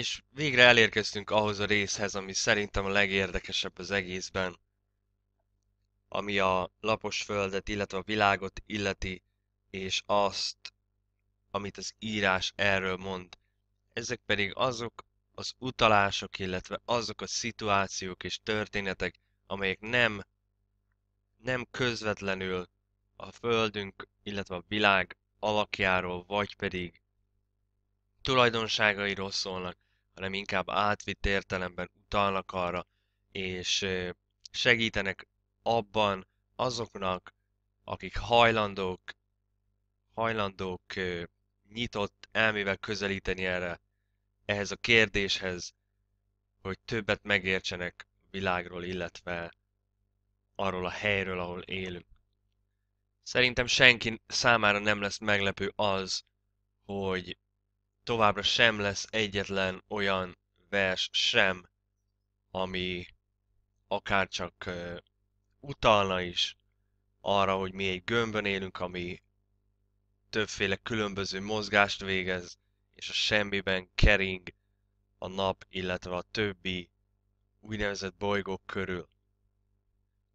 És végre elérkeztünk ahhoz a részhez, ami szerintem a legérdekesebb az egészben, ami a lapos földet, illetve a világot illeti, és azt, amit az írás erről mond. Ezek pedig azok az utalások, illetve azok a szituációk és történetek, amelyek nem, nem közvetlenül a Földünk, illetve a világ alakjáról, vagy pedig tulajdonságairól szólnak, hanem inkább átvitt értelemben utalnak arra, és segítenek abban azoknak, akik hajlandók, hajlandók nyitott elmével közelíteni erre, ehhez a kérdéshez, hogy többet megértsenek világról, illetve arról a helyről, ahol élünk. Szerintem senki számára nem lesz meglepő az, hogy továbbra sem lesz egyetlen olyan vers sem, ami akár csak uh, utalna is arra, hogy mi egy gömbön élünk, ami többféle különböző mozgást végez, és a semmiben kering a nap, illetve a többi úgynevezett bolygók körül.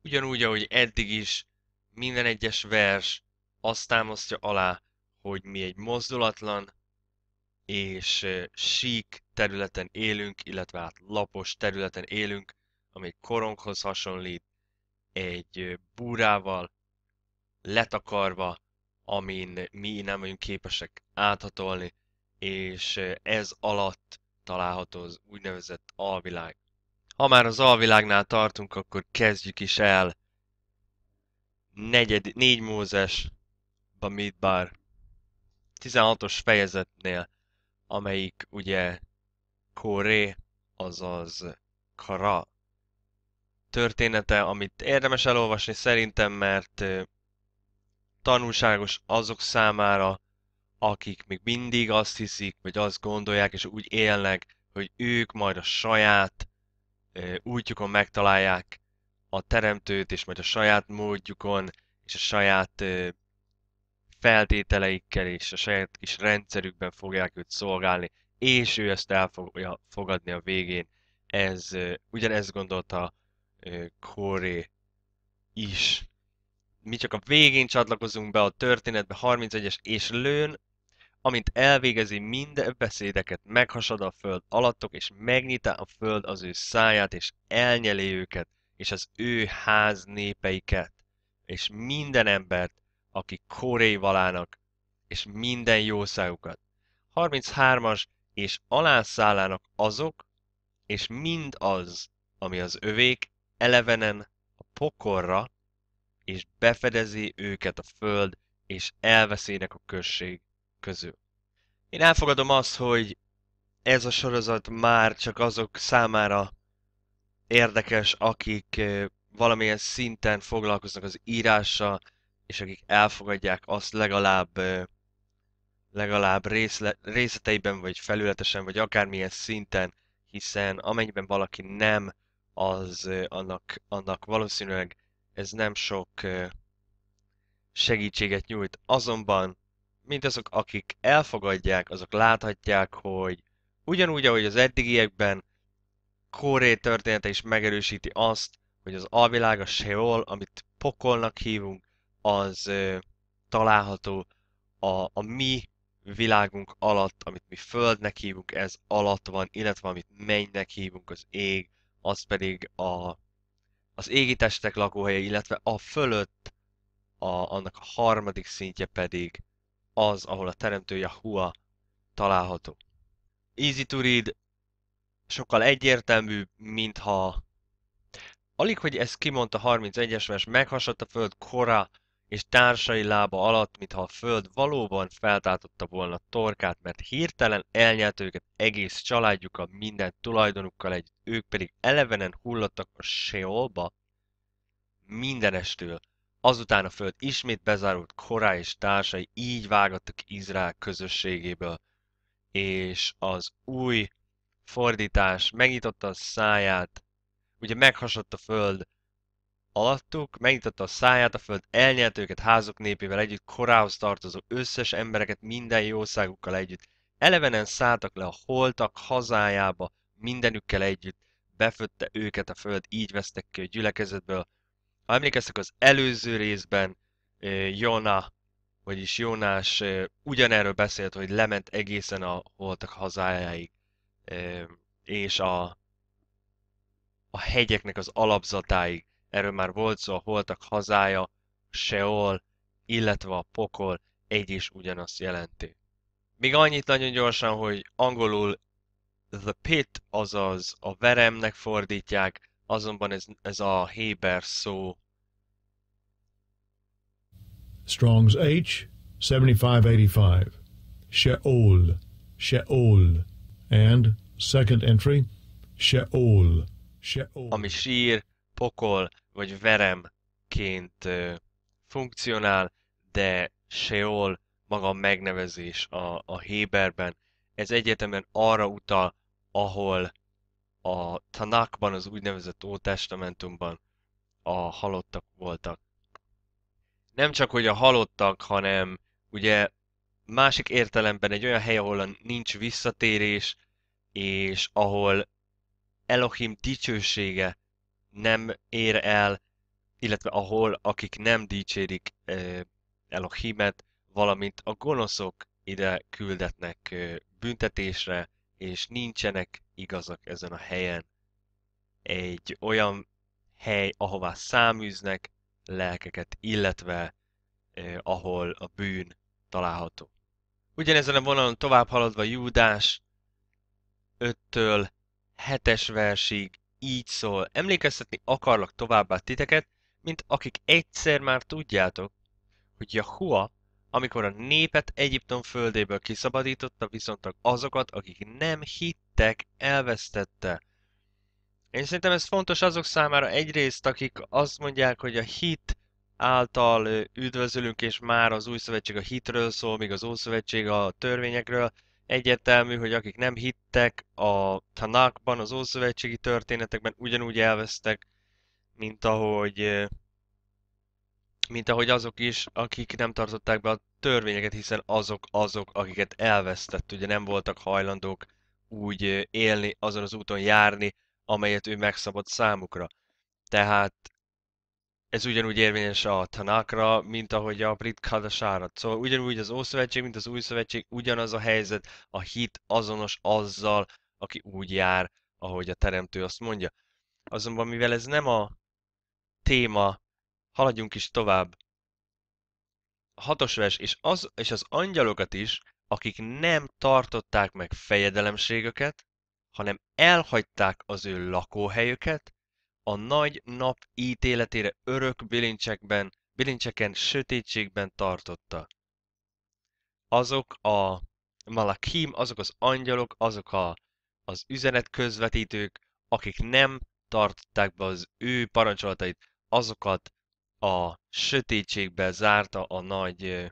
Ugyanúgy, ahogy eddig is, minden egyes vers azt támasztja alá, hogy mi egy mozdulatlan, és sík területen élünk, illetve hát lapos területen élünk, ami egy koronghoz hasonlít, egy búrával letakarva, amin mi nem vagyunk képesek áthatolni, és ez alatt található az úgynevezett alvilág. Ha már az alvilágnál tartunk, akkor kezdjük is el. Negyed, négy Mózes Bamidbar 16-os fejezetnél amelyik ugye Kore, azaz Kara története, amit érdemes elolvasni szerintem, mert tanulságos azok számára, akik még mindig azt hiszik, vagy azt gondolják, és úgy élnek, hogy ők majd a saját útjukon megtalálják a teremtőt, és majd a saját módjukon, és a saját feltételeikkel és a saját kis rendszerükben fogják őt szolgálni, és ő ezt el fogja fogadni a végén. Ez, ugyanezt gondolta Kore is. Mi csak a végén csatlakozunk be a történetbe, 31-es, és lőn, amint elvégezi minden beszédeket, meghasad a föld alattok, és megnyitá a föld az ő száját, és elnyeli őket, és az ő ház népeiket, és minden embert, akik kóréval valának és minden jószágukat. 33-as és alászállának azok, és mind az, ami az övék, elevenen a pokorra, és befedezi őket a föld, és elveszének a község közül. Én elfogadom azt, hogy ez a sorozat már csak azok számára érdekes, akik valamilyen szinten foglalkoznak az írással, és akik elfogadják azt legalább legalább részle, részleteiben, vagy felületesen, vagy akármilyen szinten, hiszen amennyiben valaki nem, az annak, annak valószínűleg ez nem sok segítséget nyújt. Azonban, mint azok, akik elfogadják, azok láthatják, hogy ugyanúgy, ahogy az eddigiekben, Kóré története is megerősíti azt, hogy az alvilág a Seol, amit pokolnak hívunk, az ö, található a, a mi világunk alatt, amit mi Földnek hívunk, ez alatt van, illetve amit mennynek hívunk, az ég, az pedig a, az égi testek lakóhelye, illetve a fölött, a, annak a harmadik szintje pedig az, ahol a teremtő Yahua található. Easy to read, sokkal egyértelműbb, mintha Alig, hogy ezt kimondta 31-es vers, meghasadt a föld kora és társai lába alatt, mintha a föld valóban feltátotta volna torkát, mert hirtelen elnyelt őket egész családjukkal, minden tulajdonukkal együtt, ők pedig elevenen hullottak a Seolba, mindenestől. Azután a föld ismét bezárult Korá és társai így vágattak Izrael közösségéből, és az új fordítás megnyitotta a száját, ugye meghasadt a föld, alattuk, megnyitotta a száját, a föld elnyelt őket házok népével együtt, korához tartozó összes embereket minden jószágukkal együtt. Elevenen szálltak le a holtak hazájába, mindenükkel együtt, befötte őket a föld, így vesztek ki a gyülekezetből. Ha emlékeztek az előző részben, eh, Jona, vagyis Jónás eh, ugyanerről beszélt, hogy lement egészen a holtak hazájáig, eh, és a, a hegyeknek az alapzatáig erről már volt szó, a holtak hazája, Seol, illetve a pokol egy is ugyanazt jelenti. Még annyit nagyon gyorsan, hogy angolul the pit, azaz a veremnek fordítják, azonban ez, ez a Héber szó. Strong's H, 7585. Sheol, Sheol. And, second entry, Sheol, Sheol. Ami sír, pokol, vagy veremként funkcionál, de Seol maga a megnevezés a, a Héberben, ez egyetemen arra utal, ahol a Tanakban, az úgynevezett Ótestamentumban a halottak voltak. Nem csak, hogy a halottak, hanem ugye másik értelemben egy olyan hely, ahol nincs visszatérés, és ahol Elohim dicsősége nem ér el, illetve ahol akik nem dicsérik el a hímet, valamint a gonoszok ide küldetnek büntetésre, és nincsenek igazak ezen a helyen. Egy olyan hely, ahová száműznek lelkeket, illetve eh, ahol a bűn található. Ugyanezen a vonalon tovább haladva Júdás 5-től 7-es versig így szól, emlékeztetni akarlak továbbá titeket, mint akik egyszer már tudjátok, hogy Jahua, amikor a népet Egyiptom földéből kiszabadította, viszont azokat, akik nem hittek, elvesztette. Én szerintem ez fontos azok számára egyrészt, akik azt mondják, hogy a hit által üdvözölünk, és már az új szövetség a hitről szól, míg az ószövetség a törvényekről, egyértelmű, hogy akik nem hittek a Tanákban, az Ószövetségi történetekben ugyanúgy elvesztek, mint ahogy, mint ahogy azok is, akik nem tartották be a törvényeket, hiszen azok azok, akiket elvesztett, ugye nem voltak hajlandók úgy élni, azon az úton járni, amelyet ő megszabott számukra. Tehát ez ugyanúgy érvényes a Tanákra, mint ahogy a brit Kadasára. Szóval ugyanúgy az Ószövetség, mint az Új Szövetség, ugyanaz a helyzet, a hit azonos azzal, aki úgy jár, ahogy a Teremtő azt mondja. Azonban mivel ez nem a téma, haladjunk is tovább. Hatos vers, és az, és az angyalokat is, akik nem tartották meg fejedelemségöket, hanem elhagyták az ő lakóhelyüket, a nagy nap ítéletére örök bilincsekben, bilincseken sötétségben tartotta. Azok a malakim, azok az angyalok, azok a, az üzenet közvetítők, akik nem tartották be az ő parancsolatait, azokat a sötétségbe zárta a nagy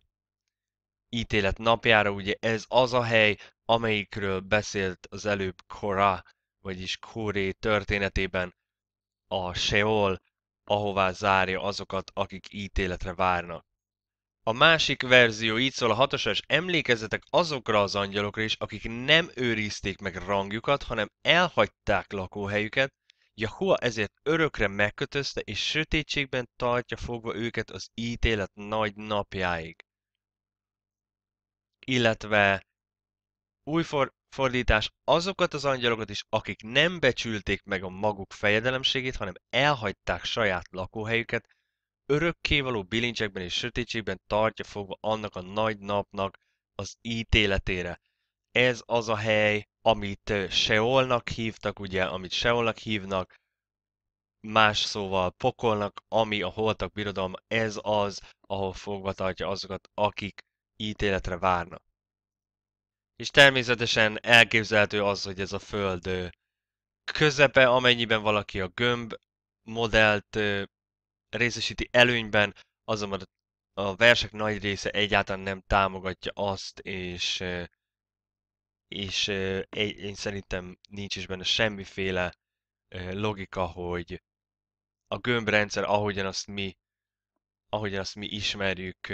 ítélet napjára, ugye ez az a hely, amelyikről beszélt az előbb Kora, vagyis Kóré történetében, a Seol, ahová zárja azokat, akik ítéletre várnak. A másik verzió így szól a hatosas, emlékezzetek azokra az angyalokra is, akik nem őrizték meg rangjukat, hanem elhagyták lakóhelyüket, Jahua ezért örökre megkötözte, és sötétségben tartja fogva őket az ítélet nagy napjáig. Illetve újfor fordítás azokat az angyalokat is, akik nem becsülték meg a maguk fejedelemségét, hanem elhagyták saját lakóhelyüket, örökkévaló bilincsekben és sötétségben tartja fogva annak a nagy napnak az ítéletére. Ez az a hely, amit Seolnak hívtak, ugye, amit Seolnak hívnak, más szóval pokolnak, ami a holtak birodalma, ez az, ahol fogva tartja azokat, akik ítéletre várnak. És természetesen elképzelhető az, hogy ez a föld közepe, amennyiben valaki a gömb modellt részesíti előnyben, azonban a versek nagy része egyáltalán nem támogatja azt, és, és én szerintem nincs is benne semmiféle logika, hogy a gömbrendszer, ahogyan azt mi, ahogyan azt mi ismerjük,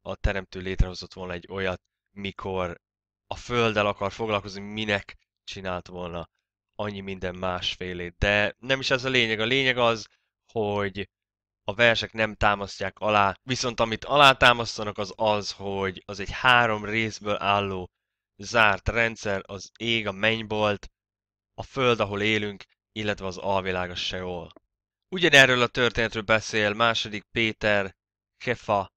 a teremtő létrehozott volna egy olyat, mikor a földdel akar foglalkozni, minek csinált volna annyi minden másfélét. De nem is ez a lényeg. A lényeg az, hogy a versek nem támasztják alá, viszont amit alátámasztanak az az, hogy az egy három részből álló zárt rendszer, az ég, a mennybolt, a föld, ahol élünk, illetve az alvilág, a Seol. Ugyanerről a történetről beszél második Péter Kefa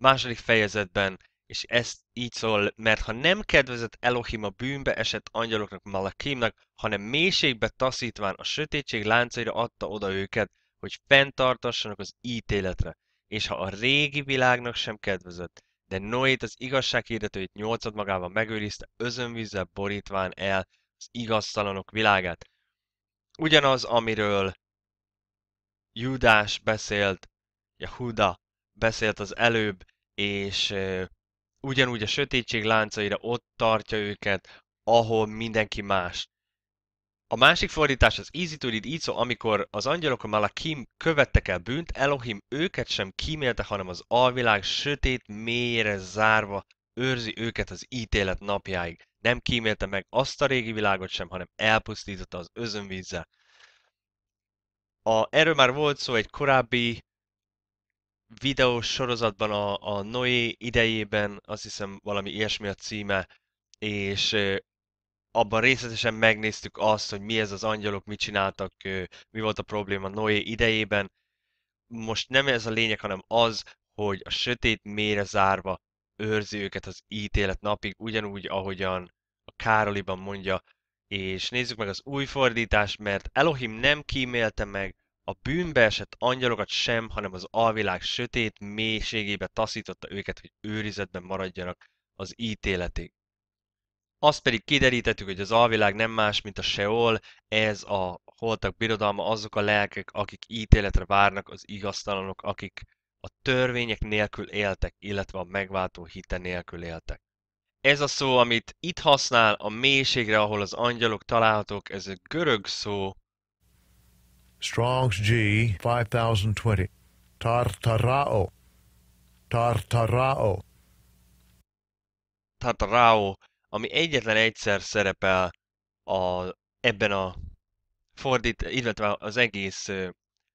második fejezetben, és ezt így szól, mert ha nem kedvezett Elohim a bűnbe esett angyaloknak, Malakimnak, hanem mélységbe taszítván a sötétség láncaira adta oda őket, hogy fenntartassanak az ítéletre, és ha a régi világnak sem kedvezett, de Noét az igazság hirdetőit nyolcad magával megőrizte, özönvízzel borítván el az igaztalanok világát. Ugyanaz, amiről Judás beszélt, Jehuda beszélt az előbb, és ugyanúgy a sötétség láncaira ott tartja őket, ahol mindenki más. A másik fordítás az easy to read, így szó, amikor az angyalok a Malakim követtek el bűnt, Elohim őket sem kímélte, hanem az alvilág sötét mélyre zárva őrzi őket az ítélet napjáig. Nem kímélte meg azt a régi világot sem, hanem elpusztította az özönvízzel. A, erről már volt szó egy korábbi videós sorozatban a, a Noé idejében, azt hiszem valami ilyesmi a címe, és abban részletesen megnéztük azt, hogy mi ez az angyalok, mit csináltak, mi volt a probléma Noé idejében. Most nem ez a lényeg, hanem az, hogy a sötét mére zárva őrzi őket az ítélet napig, ugyanúgy, ahogyan a Károliban mondja, és nézzük meg az új fordítást, mert Elohim nem kímélte meg a bűnbe esett angyalokat sem, hanem az alvilág sötét mélységébe taszította őket, hogy őrizetben maradjanak az ítéletig. Azt pedig kiderítettük, hogy az alvilág nem más, mint a Seol, ez a holtak birodalma, azok a lelkek, akik ítéletre várnak, az igaztalanok, akik a törvények nélkül éltek, illetve a megváltó hite nélkül éltek. Ez a szó, amit itt használ a mélységre, ahol az angyalok találhatók, ez egy görög szó, Strong's G 5020. Tartarao. Tartarao. Tartarao, ami egyetlen egyszer szerepel a, ebben a fordít, illetve az egész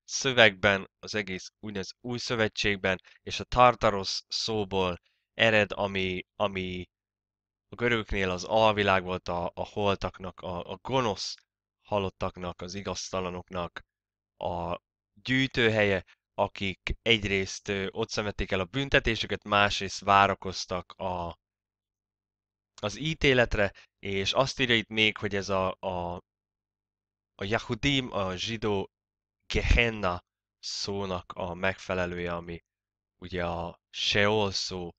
szövegben, az egész úgynevezett új szövetségben, és a Tartaros szóból ered, ami, ami a görögöknél az alvilág volt a, a holtaknak, a, a gonosz halottaknak, az igaztalanoknak a gyűjtőhelye, akik egyrészt ott szemették el a büntetésüket, másrészt várakoztak a, az ítéletre, és azt írja itt még, hogy ez a, a, a Yahudim, a zsidó Gehenna szónak a megfelelője, ami ugye a Seol szó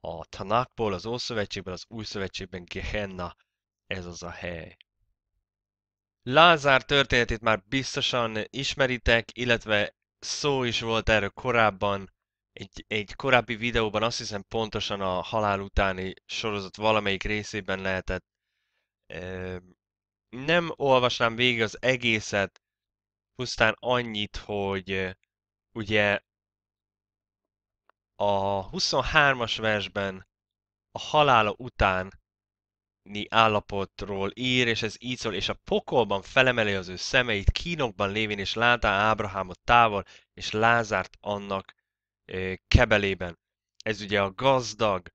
a Tanakból, az Ószövetségben, az Új Szövetségben Gehenna, ez az a hely. Lázár történetét már biztosan ismeritek, illetve szó is volt erről korábban, egy, egy korábbi videóban azt hiszem pontosan a halál utáni sorozat valamelyik részében lehetett. Nem olvasnám végig az egészet, pusztán annyit, hogy eh, ugye a 23-as versben a halála után állapotról ír, és ez így szól, és a pokolban felemeli az ő szemeit, kínokban lévén, és látá Ábrahámot távol, és Lázárt annak kebelében. Ez ugye a gazdag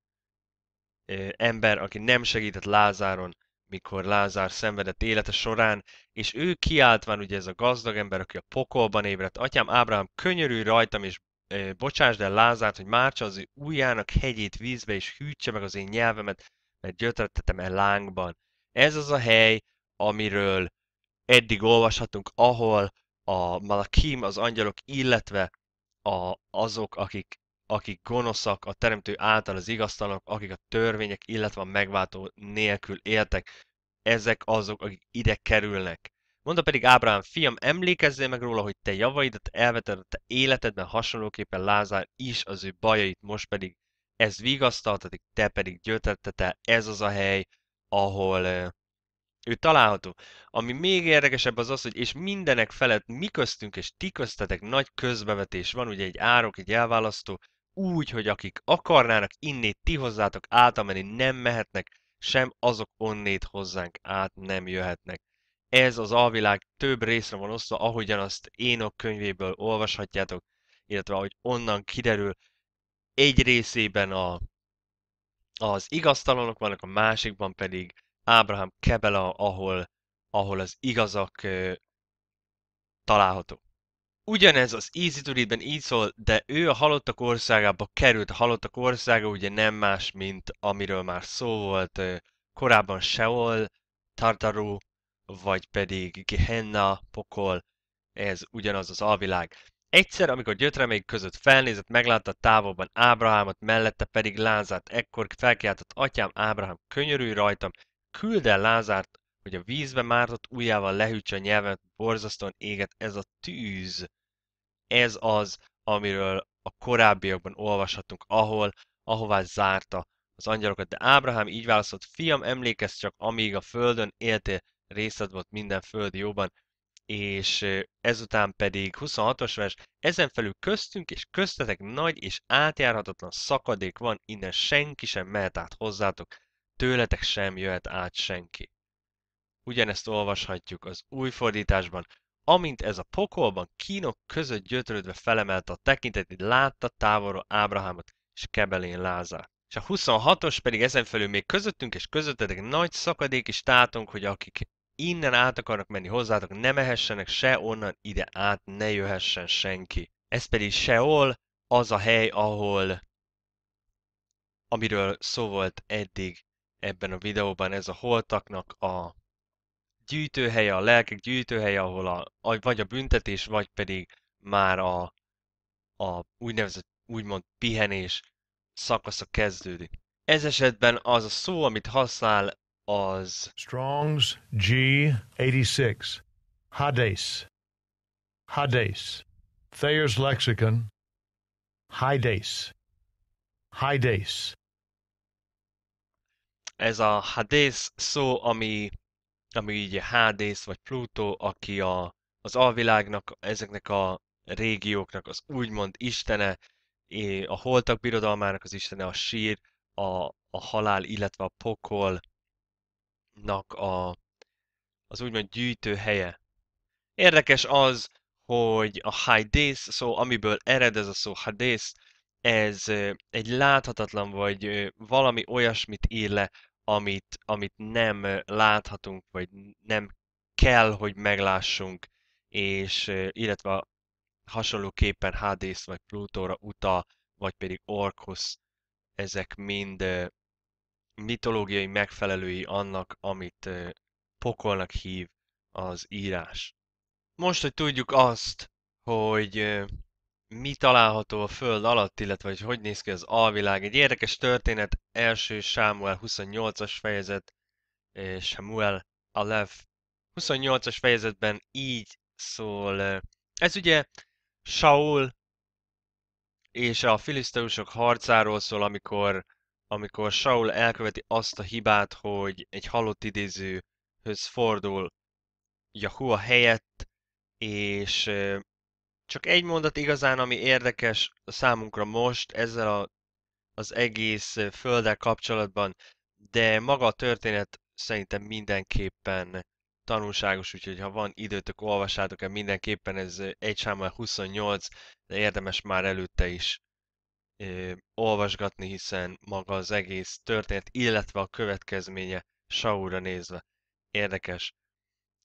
ember, aki nem segített Lázáron, mikor Lázár szenvedett élete során, és ő kiáltván ugye ez a gazdag ember, aki a pokolban ébredt, atyám Ábrahám, könyörülj rajtam, és bocsásd el Lázárt, hogy mártsa az ő ujjának hegyét vízbe, és hűtse meg az én nyelvemet, mert gyötrettetem el lángban. Ez az a hely, amiről eddig olvashatunk, ahol a Malakim, az angyalok, illetve a, azok, akik, akik gonoszak, a teremtő által az igaztalanok, akik a törvények, illetve a megváltó nélkül éltek, ezek azok, akik ide kerülnek. Mondta pedig Ábrahám, fiam, emlékezzél meg róla, hogy te javaidat elveted a te életedben, hasonlóképpen Lázár is az ő bajait, most pedig ez vigasztaltatik, te pedig gyötetete, ez az a hely, ahol ő található. Ami még érdekesebb az az, hogy és mindenek felett mi köztünk és ti köztetek nagy közbevetés van, ugye egy árok, egy elválasztó, úgy, hogy akik akarnának innét ti hozzátok átamenni, nem mehetnek, sem azok onnét hozzánk át nem jöhetnek. Ez az alvilág több részre van osztva, ahogyan azt Énok könyvéből olvashatjátok, illetve ahogy onnan kiderül, egy részében a, az igaztalanok vannak, a másikban pedig Ábrahám Kebela, ahol, ahol az igazak ö, található. Ugyanez az Easy to Read-ben így szól, de ő a halottak országába került. A halottak országa ugye nem más, mint amiről már szó volt ö, korábban Seol, Tartaru, vagy pedig Gehenna, pokol, ez ugyanaz az alvilág. Egyszer, amikor gyötremeik között felnézett, meglátta távolban Ábrahámot, mellette pedig Lázárt, Ekkor felkiáltott, atyám Ábrahám, könyörülj rajtam, küld el Lázárt, hogy a vízbe mártott ujjával lehűtse a nyelvet. borzasztóan éget ez a tűz. Ez az, amiről a korábbiakban olvashatunk, ahol, ahová zárta az angyalokat. De Ábrahám így válaszolt, fiam, emlékezz csak, amíg a földön éltél, részed volt minden föld jóban, és ezután pedig 26-os vers, ezen felül köztünk és köztetek nagy és átjárhatatlan szakadék van, innen senki sem mehet át hozzátok, tőletek sem jöhet át senki. Ugyanezt olvashatjuk az új fordításban, amint ez a pokolban kínok között gyötrődve felemelte a tekintetét, látta távolról Ábrahámot és Kebelén Lázár. És a 26-os pedig ezen felül még közöttünk és közöttetek nagy szakadék is tátunk, hogy akik innen át akarnak menni hozzátok, ne mehessenek se onnan ide át, ne jöhessen senki. Ez pedig sehol az a hely, ahol, amiről szó volt eddig ebben a videóban, ez a holtaknak a gyűjtőhelye, a lelkek gyűjtőhelye, ahol a, vagy a büntetés, vagy pedig már a, a úgynevezett, úgymond pihenés szakasza kezdődik. Ez esetben az a szó, amit használ az Strong's G86, Hades, Hades, Thayer's Lexicon, Hades, Hades. Ez a Hades szó, ami, ami így Hades vagy Pluto, aki a, az alvilágnak, ezeknek a régióknak az úgymond istene, a holtak birodalmának az istene, a sír, a, a halál, illetve a pokol, nak a, az úgymond gyűjtő helye. Érdekes az, hogy a Hades szó, amiből ered ez a szó Hades, ez egy láthatatlan vagy valami olyasmit ír le, amit, amit nem láthatunk, vagy nem kell, hogy meglássunk, és illetve hasonlóképpen Hades vagy Plutóra utal, vagy pedig Orkus, ezek mind mitológiai megfelelői annak, amit pokolnak hív az írás. Most, hogy tudjuk azt, hogy mi található a föld alatt, illetve hogy hogy néz ki az alvilág. Egy érdekes történet, első Sámuel 28-as fejezet, Samuel Alef 28-as fejezetben így szól. Ez ugye Saul és a filiszteusok harcáról szól, amikor amikor Saul elköveti azt a hibát, hogy egy halott idézőhöz fordul Yahua helyett, és csak egy mondat igazán, ami érdekes számunkra most ezzel a, az egész földdel kapcsolatban, de maga a történet szerintem mindenképpen tanulságos, úgyhogy ha van időtök, olvassátok el mindenképpen, ez 1 Sámuel 28, de érdemes már előtte is ö, olvasgatni, hiszen maga az egész történet, illetve a következménye Saura nézve. Érdekes.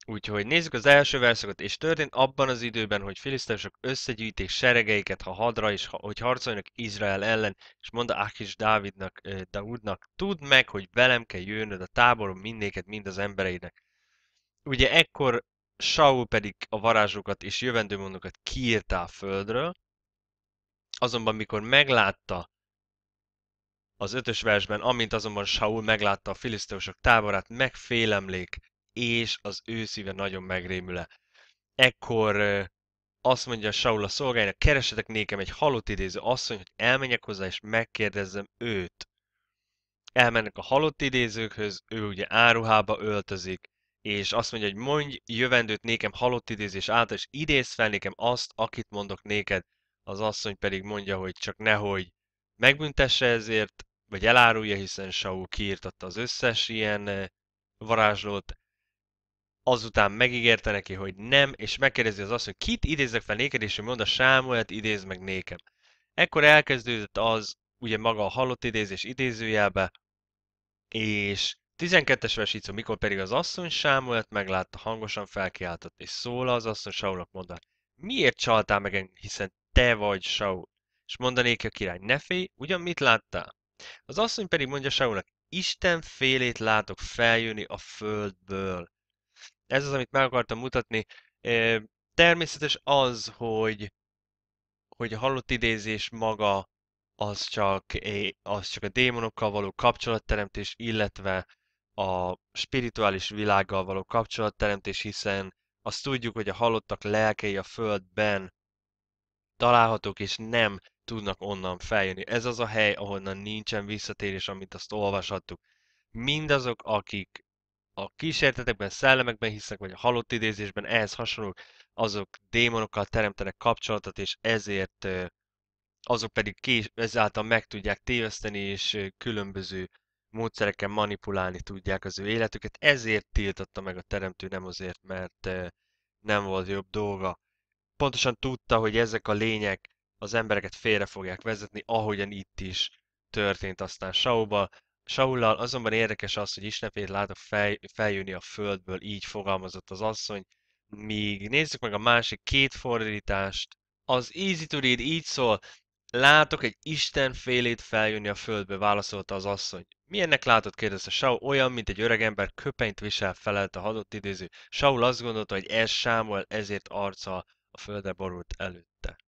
Úgyhogy nézzük az első verszakot, és történt abban az időben, hogy filisztások összegyűjték seregeiket, ha hadra is, ha, hogy harcoljanak Izrael ellen, és mondta Akis Dávidnak, eh, Daudnak, tudd meg, hogy velem kell jönnöd a táborom mindéket, mind az embereinek. Ugye ekkor Saul pedig a varázsokat és jövendőmondokat kiírta a földről, Azonban mikor meglátta az ötös versben, amint azonban Saul meglátta a filiszteusok táborát, megfélemlék, és az ő szíve nagyon megrémüle. Ekkor azt mondja Saul a szolgáinak, keresetek nékem egy halott idéző asszony, hogy elmenjek hozzá és megkérdezzem őt. Elmennek a halott idézőkhöz, ő ugye áruhába öltözik, és azt mondja, hogy mondj jövendőt nékem halott idézés által, és idéz fel nékem azt, akit mondok néked az asszony pedig mondja, hogy csak nehogy megbüntesse ezért, vagy elárulja, hiszen Saul kiirtatta az összes ilyen eh, varázslót, azután megígérte neki, hogy nem, és megkérdezi az asszony. kit idézek fel néked, és ő mond a Sámuelt, idéz meg nékem. Ekkor elkezdődött az, ugye maga a halott idézés idézőjelbe, és 12-es versítszó, mikor pedig az asszony Sámuelt meglátta, hangosan felkiáltott, és szól az asszony Saulnak mondta, miért csaltál meg engem, hiszen te vagy Saul. És mondanék a király, ne félj, ugyan mit láttál? Az asszony pedig mondja Saulnak, Isten félét látok feljönni a földből. Ez az, amit meg akartam mutatni. Természetes az, hogy, hogy a halott idézés maga az csak, az csak a démonokkal való kapcsolatteremtés, illetve a spirituális világgal való kapcsolatteremtés, hiszen azt tudjuk, hogy a halottak lelkei a földben találhatók, és nem tudnak onnan feljönni. Ez az a hely, ahonnan nincsen visszatérés, amit azt olvashattuk. Mindazok, akik a kísértetekben, szellemekben hisznek, vagy a halott idézésben ehhez hasonlók, azok démonokkal teremtenek kapcsolatot, és ezért azok pedig kés, ezáltal meg tudják téveszteni, és különböző módszereken manipulálni tudják az ő életüket. Ezért tiltotta meg a teremtő, nem azért, mert nem volt jobb dolga pontosan tudta, hogy ezek a lények az embereket félre fogják vezetni, ahogyan itt is történt aztán Saulba. Saullal azonban érdekes az, hogy isnepét lát a fej, feljönni a földből, így fogalmazott az asszony, míg nézzük meg a másik két fordítást. Az Easy to Read így szól, látok egy Isten félét feljönni a földbe, válaszolta az asszony. Milyennek látott, kérdezte Saul, olyan, mint egy öreg ember köpenyt visel, felelt a hadott idéző. Saul azt gondolta, hogy ez Sámuel, ezért arca a földre borult előtte.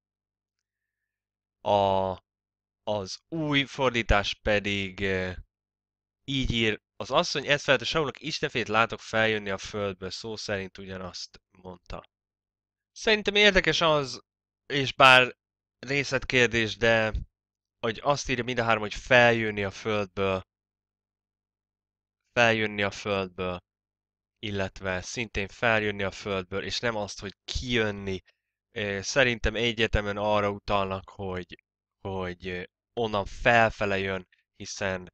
A, az új fordítás pedig így ír, az asszony ezt felett a Saulnak istenfét látok feljönni a földből, szó szerint ugyanazt mondta. Szerintem érdekes az, és bár részletkérdés, de hogy azt írja mind a három, hogy feljönni a földből. Feljönni a földből illetve szintén feljönni a földből, és nem azt, hogy kijönni. Szerintem egyetemen arra utalnak, hogy, hogy onnan felfele jön, hiszen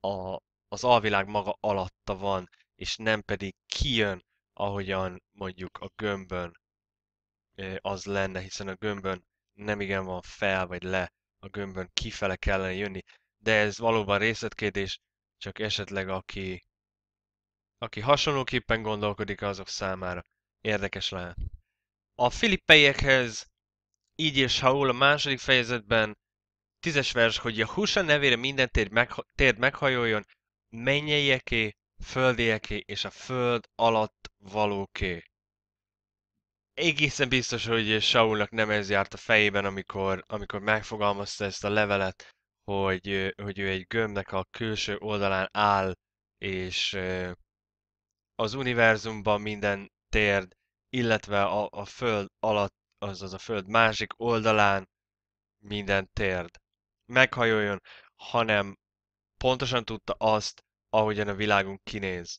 a, az alvilág maga alatta van, és nem pedig kijön, ahogyan mondjuk a gömbön az lenne, hiszen a gömbön nem igen van fel vagy le, a gömbön kifele kellene jönni, de ez valóban részletkérdés, csak esetleg aki aki hasonlóképpen gondolkodik azok számára. Érdekes lehet. A filippeiekhez így és Saul a második fejezetben, tízes vers, hogy húsa nevére minden tér megha- térd meghajoljon, mennyeieké, földieké és a föld alatt valóké. Egészen biztos, hogy Saulnak nem ez járt a fejében, amikor, amikor megfogalmazta ezt a levelet, hogy, hogy ő egy gömbnek a külső oldalán áll, és az univerzumban minden térd, illetve a, a föld alatt, azaz a föld másik oldalán minden térd meghajoljon, hanem pontosan tudta azt, ahogyan a világunk kinéz.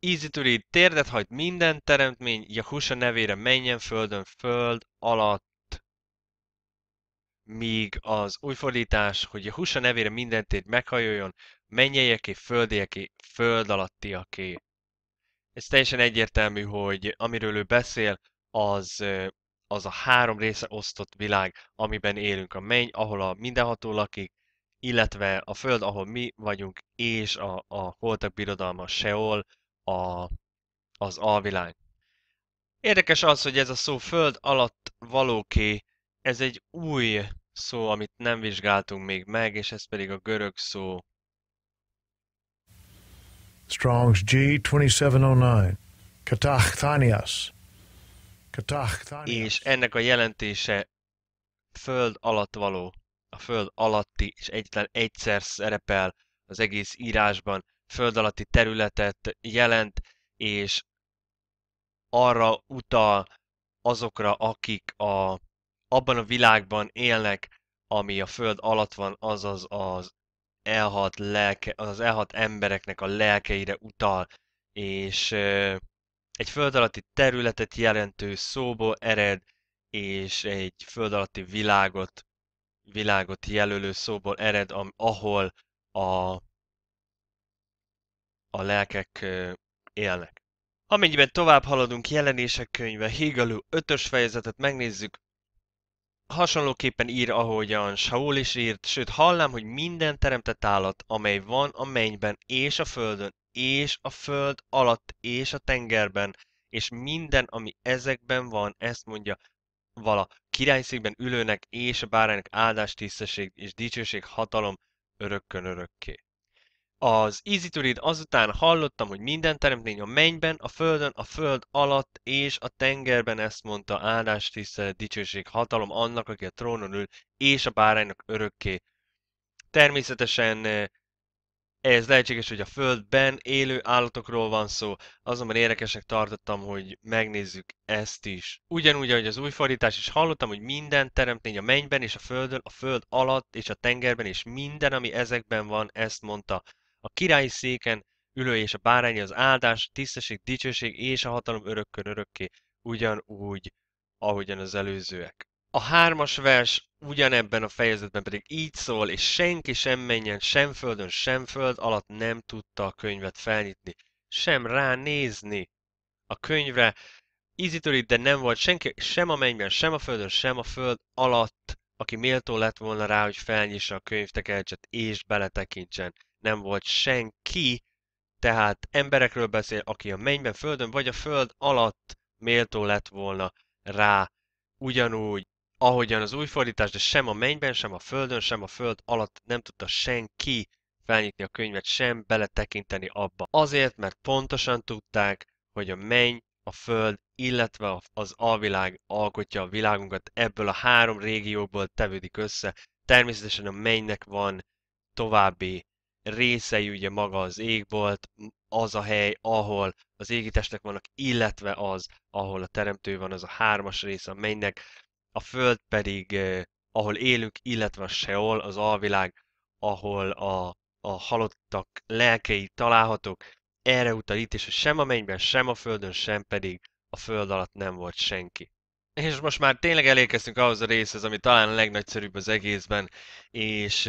Easy to read, térdet hagy minden teremtmény, Jahusa nevére menjen földön, föld alatt. Míg az új fordítás, hogy Jahusa nevére minden tér meghajoljon, mennyeieké, földieké, föld alattiaké. Ez teljesen egyértelmű, hogy amiről ő beszél, az, az a három része osztott világ, amiben élünk a menny, ahol a mindenható lakik, illetve a föld, ahol mi vagyunk, és a, a holtak birodalma Seol, a, az alvilág. Érdekes az, hogy ez a szó föld alatt valóké, ez egy új szó, amit nem vizsgáltunk még meg, és ez pedig a görög szó Strong's G2709, Katachthanias. És ennek a jelentése föld alatt való, a föld alatti, és egyetlen egyszer szerepel az egész írásban, föld alatti területet jelent, és arra utal azokra, akik a, abban a világban élnek, ami a föld alatt van, azaz az elhat lelke, az elhat embereknek a lelkeire utal, és egy föld alatti területet jelentő szóból ered, és egy föld alatti világot, világot jelölő szóból ered, ahol a, a lelkek élnek. Amennyiben tovább haladunk jelenések könyve, hígalú 5 fejezetet megnézzük, hasonlóképpen ír, ahogyan Saul is írt, sőt hallám, hogy minden teremtett állat, amely van a mennyben és a földön, és a föld alatt és a tengerben, és minden, ami ezekben van, ezt mondja vala királyszékben ülőnek és a báránynak áldás, tisztesség és dicsőség, hatalom örökkön örökké az Easy to Read azután hallottam, hogy minden teremtmény a mennyben, a földön, a föld alatt és a tengerben ezt mondta áldás, tisztelet, dicsőség, hatalom annak, aki a trónon ül, és a báránynak örökké. Természetesen eh, ez lehetséges, hogy a földben élő állatokról van szó, azonban érdekesnek tartottam, hogy megnézzük ezt is. Ugyanúgy, ahogy az új fordítás is hallottam, hogy minden teremtmény a mennyben és a földön, a föld alatt és a tengerben, és minden, ami ezekben van, ezt mondta. A királyi széken ülő és a bárány az áldás, tisztesség, dicsőség és a hatalom örökkön örökké, ugyanúgy, ahogyan az előzőek. A hármas vers ugyanebben a fejezetben pedig így szól, és senki sem menjen sem földön, sem föld alatt nem tudta a könyvet felnyitni, sem ránézni a könyvre. Ízítőri, de nem volt senki sem a mennyben, sem a földön, sem a föld alatt, aki méltó lett volna rá, hogy felnyissa a könyvtekercset és beletekintsen nem volt senki, tehát emberekről beszél, aki a mennyben, földön, vagy a föld alatt méltó lett volna rá, ugyanúgy, ahogyan az új fordítás, de sem a mennyben, sem a földön, sem a föld alatt nem tudta senki felnyitni a könyvet, sem beletekinteni abba. Azért, mert pontosan tudták, hogy a menny, a föld, illetve az alvilág alkotja a világunkat, ebből a három régióból tevődik össze. Természetesen a mennynek van további részei ugye maga az égbolt, az a hely, ahol az égitestek vannak, illetve az, ahol a teremtő van, az a hármas része a a föld pedig, eh, ahol élünk, illetve a Seol, az alvilág, ahol a, a halottak lelkei találhatók, erre utal itt és hogy sem a mennyben, sem a földön, sem pedig a föld alatt nem volt senki. És most már tényleg elérkeztünk ahhoz a részhez, ami talán a legnagyszerűbb az egészben, és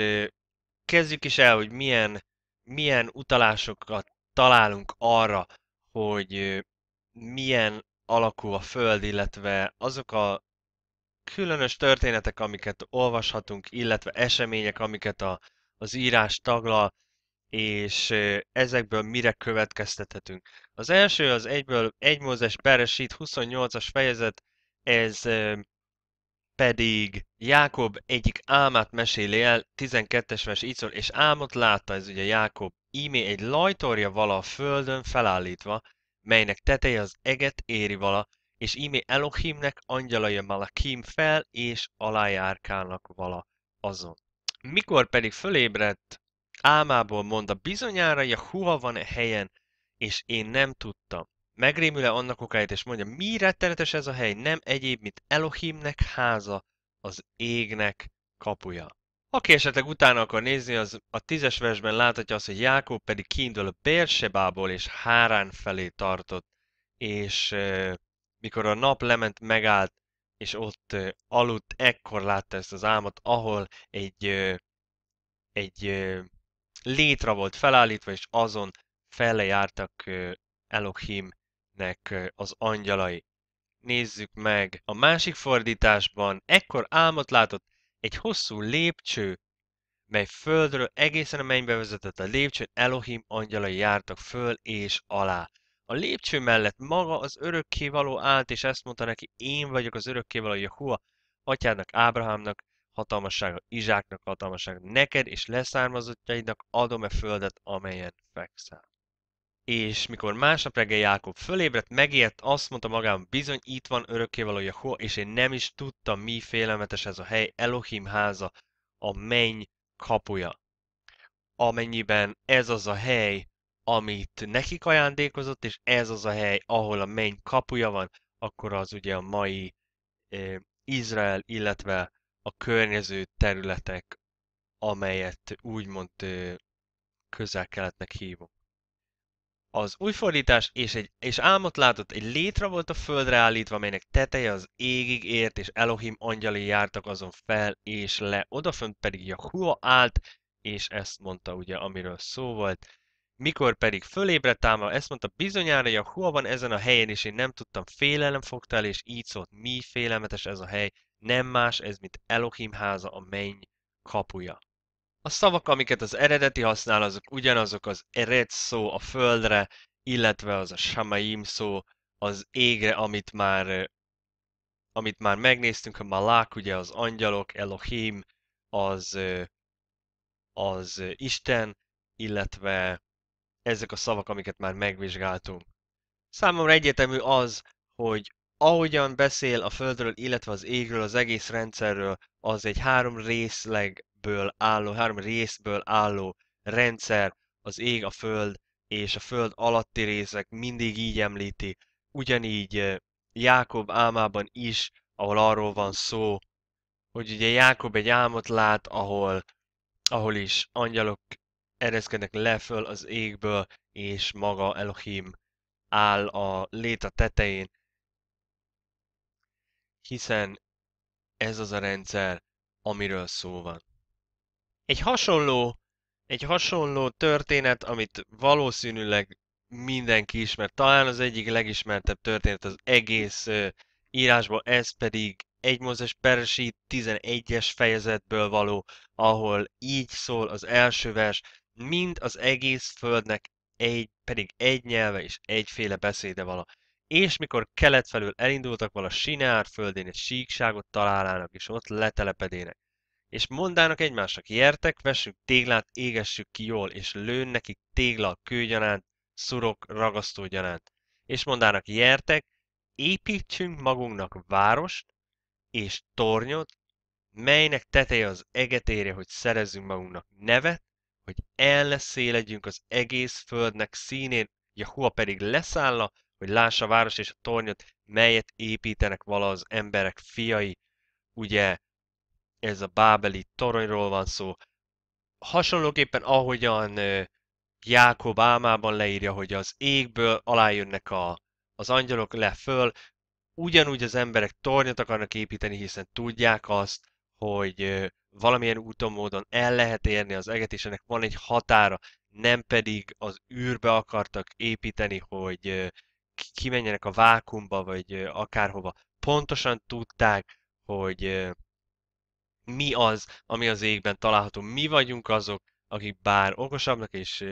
kezdjük is el, hogy milyen, milyen utalásokat találunk arra, hogy milyen alakú a Föld, illetve azok a különös történetek, amiket olvashatunk, illetve események, amiket a, az írás taglal, és ezekből mire következtethetünk. Az első az egyből egymózes peresít 28-as fejezet, ez pedig Jákob egyik álmát meséli el, 12-es vers így szól, és álmot látta ez ugye Jákob, ímé egy lajtorja vala a földön felállítva, melynek teteje az eget éri vala, és ímé Elohimnek angyalai Malakim fel, és alájárkálnak vala azon. Mikor pedig fölébredt, álmából mondta, bizonyára a huha van -e helyen, és én nem tudtam. Megrémül-e annak okáit, és mondja, mi rettenetes ez a hely, nem egyéb, mint Elohimnek háza, az égnek kapuja. Aki esetleg utána akar nézni, az a tízes versben láthatja azt, hogy Jákob pedig kiindul a Bérsebából és Hárán felé tartott, és e, mikor a nap lement, megállt, és ott e, aludt, ekkor látta ezt az álmat, ahol egy, e, egy létra volt felállítva, és azon fele jártak Elohim Istennek az angyalai. Nézzük meg, a másik fordításban ekkor álmot látott egy hosszú lépcső, mely földről egészen a mennybe vezetett a lépcsőn Elohim angyalai jártak föl és alá. A lépcső mellett maga az örökkévaló állt, és ezt mondta neki, én vagyok az örökkévaló Jehua, atyádnak, Ábrahámnak, hatalmassága, Izsáknak hatalmassága, neked és leszármazottjaidnak adom-e földet, amelyen fekszel és mikor másnap reggel Jákob fölébredt, megijedt, azt mondta magában, bizony itt van örökkévaló Jehova, és én nem is tudtam, mi félelmetes ez a hely, Elohim háza, a menny kapuja. Amennyiben ez az a hely, amit nekik ajándékozott, és ez az a hely, ahol a menny kapuja van, akkor az ugye a mai eh, Izrael, illetve a környező területek, amelyet úgymond eh, közel-keletnek hívunk az új fordítás és, egy, és álmot látott, egy létre volt a földre állítva, melynek teteje az égig ért, és Elohim angyali jártak azon fel és le, odafönt pedig Jahua állt, és ezt mondta ugye, amiről szó volt. Mikor pedig fölébredt álma, ezt mondta bizonyára, Jahua van ezen a helyen, és én nem tudtam, félelem fogta el, és így szólt, mi félelmetes ez a hely, nem más ez, mint Elohim háza, a menny kapuja. A szavak, amiket az eredeti használ, azok ugyanazok az ered szó a földre, illetve az a shamaim szó az égre, amit már, amit már megnéztünk, a malák, ugye az angyalok, Elohim, az, az Isten, illetve ezek a szavak, amiket már megvizsgáltunk. Számomra egyetemű az, hogy ahogyan beszél a Földről, illetve az égről, az egész rendszerről, az egy három részleg ből álló, három részből álló rendszer, az ég, a föld és a föld alatti részek mindig így említi. Ugyanígy eh, Jákob álmában is, ahol arról van szó, hogy ugye Jákob egy álmot lát, ahol, ahol is angyalok ereszkednek le föl az égből, és maga Elohim áll a léta tetején, hiszen ez az a rendszer, amiről szó van. Egy hasonló, egy hasonló történet, amit valószínűleg mindenki ismer, talán az egyik legismertebb történet az egész uh, írásból, ez pedig egy Mózes Persi 11-es fejezetből való, ahol így szól az első vers, mind az egész földnek egy, pedig egy nyelve és egyféle beszéde vala. És mikor kelet felől elindultak vala Sinár földén egy síkságot találának, és ott letelepedének és mondának egymásnak, értek, vessük téglát, égessük ki jól, és lőn nekik téglal kőgyanánt, szurok ragasztógyanánt. És mondának, értek, építsünk magunknak várost és tornyot, melynek teteje az eget érje, hogy szerezzünk magunknak nevet, hogy elleszélegyünk az egész földnek színén, Jahua pedig leszálla, hogy lássa a város és a tornyot, melyet építenek vala az emberek fiai, ugye ez a bábeli toronyról van szó. Hasonlóképpen ahogyan Jákob álmában leírja, hogy az égből alájönnek a, az angyalok le föl, ugyanúgy az emberek tornyot akarnak építeni, hiszen tudják azt, hogy valamilyen úton, módon el lehet érni az eget, és ennek van egy határa, nem pedig az űrbe akartak építeni, hogy kimenjenek a vákumba, vagy akárhova. Pontosan tudták, hogy mi az, ami az égben található. Mi vagyunk azok, akik bár okosabbnak és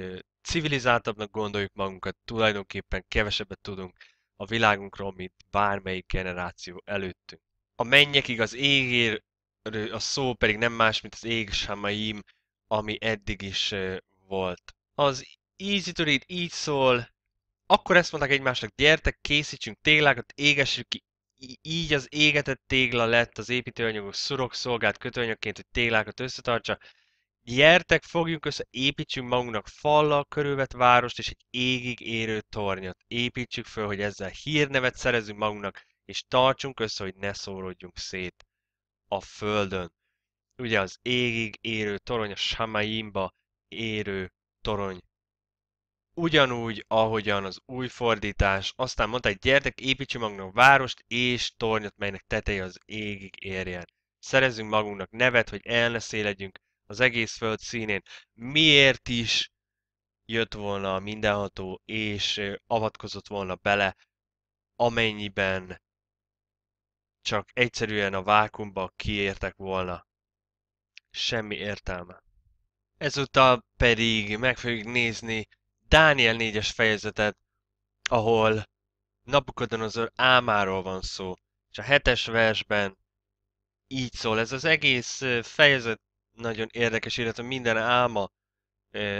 civilizáltabbnak gondoljuk magunkat, tulajdonképpen kevesebbet tudunk a világunkról, mint bármelyik generáció előttünk. A mennyekig az égér, a szó pedig nem más, mint az ég samaim, ami eddig is volt. Az Easy to Read így szól, akkor ezt mondták egymásnak, gyertek, készítsünk téglákat, égessük ki így az égetett tégla lett az építőanyagok szurok, szolgált kötőanyagként, hogy téglákat összetartsa. Gyertek, fogjunk össze, építsünk magunknak fallal körülvet várost és egy égig érő tornyot. Építsük föl, hogy ezzel hírnevet szerezünk magunknak, és tartsunk össze, hogy ne szóródjunk szét a földön. Ugye az égig érő torony, a Samaimba érő torony ugyanúgy, ahogyan az új fordítás, aztán hogy gyertek, építsünk magunknak várost és tornyot, melynek teteje az égig érjen. Szerezzünk magunknak nevet, hogy elneszélegyünk az egész föld színén. Miért is jött volna a mindenható, és avatkozott volna bele, amennyiben csak egyszerűen a vákumba kiértek volna. Semmi értelme. Ezúttal pedig meg fogjuk nézni Dániel 4-es fejezetet, ahol Nabukodonozor álmáról van szó, és a 7-es versben így szól. Ez az egész fejezet nagyon érdekes, illetve minden álma,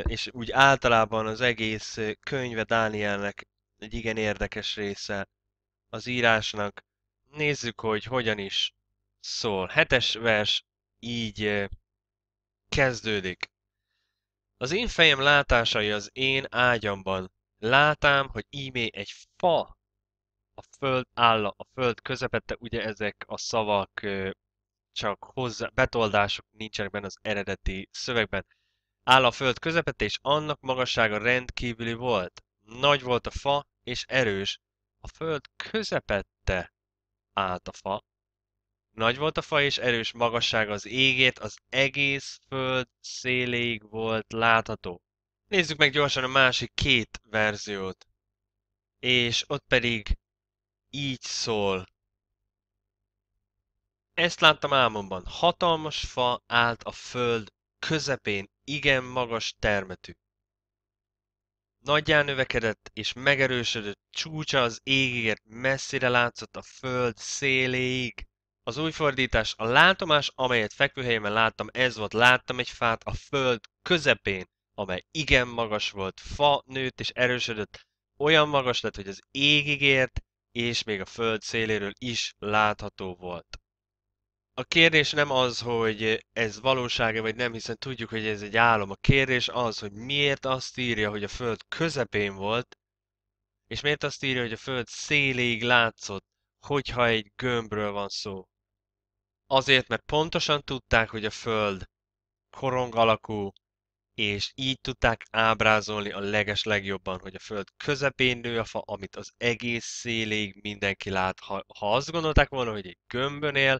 és úgy általában az egész könyve Dánielnek egy igen érdekes része az írásnak. Nézzük, hogy hogyan is szól. Hetes vers így kezdődik. Az én fejem látásai az én ágyamban. Látám, hogy ímé egy fa a föld áll a föld közepette, ugye ezek a szavak csak hozzá, betoldások nincsenek benne az eredeti szövegben. Áll a föld közepette, és annak magassága rendkívüli volt. Nagy volt a fa, és erős. A föld közepette állt a fa, nagy volt a fa, és erős magasság az égét, az egész föld széléig volt látható. Nézzük meg gyorsan a másik két verziót. És ott pedig így szól. Ezt láttam álmomban. Hatalmas fa állt a föld közepén, igen magas termetű. Nagyján növekedett és megerősödött csúcsa az égért messzire látszott a föld széléig. Az új fordítás a látomás, amelyet fekvőhelyemen láttam, ez volt, láttam egy fát a föld közepén, amely igen magas volt, fa nőtt és erősödött, olyan magas lett, hogy az égig ért, és még a föld széléről is látható volt. A kérdés nem az, hogy ez valósága vagy nem, hiszen tudjuk, hogy ez egy álom. A kérdés az, hogy miért azt írja, hogy a föld közepén volt, és miért azt írja, hogy a föld széléig látszott, hogyha egy gömbről van szó. Azért, mert pontosan tudták, hogy a Föld korong alakú, és így tudták ábrázolni a leges legjobban, hogy a Föld közepén nő a fa, amit az egész szélig mindenki lát. Ha, ha azt gondolták volna, hogy egy gömbön él,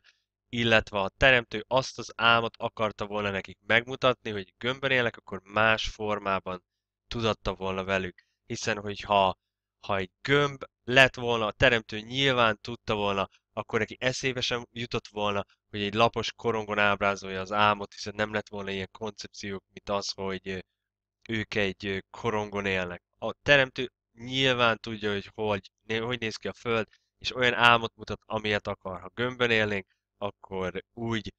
illetve a teremtő azt az álmot akarta volna nekik megmutatni, hogy gömbön élnek, akkor más formában tudatta volna velük. Hiszen, hogyha ha egy gömb lett volna, a teremtő nyilván tudta volna, akkor neki eszébe sem jutott volna, hogy egy lapos korongon ábrázolja az álmot, hiszen nem lett volna ilyen koncepciók, mint az, hogy ők egy korongon élnek. A teremtő nyilván tudja, hogy hogy, hogy néz ki a Föld, és olyan álmot mutat, amilyet akar. Ha gömbön élnénk, akkor úgy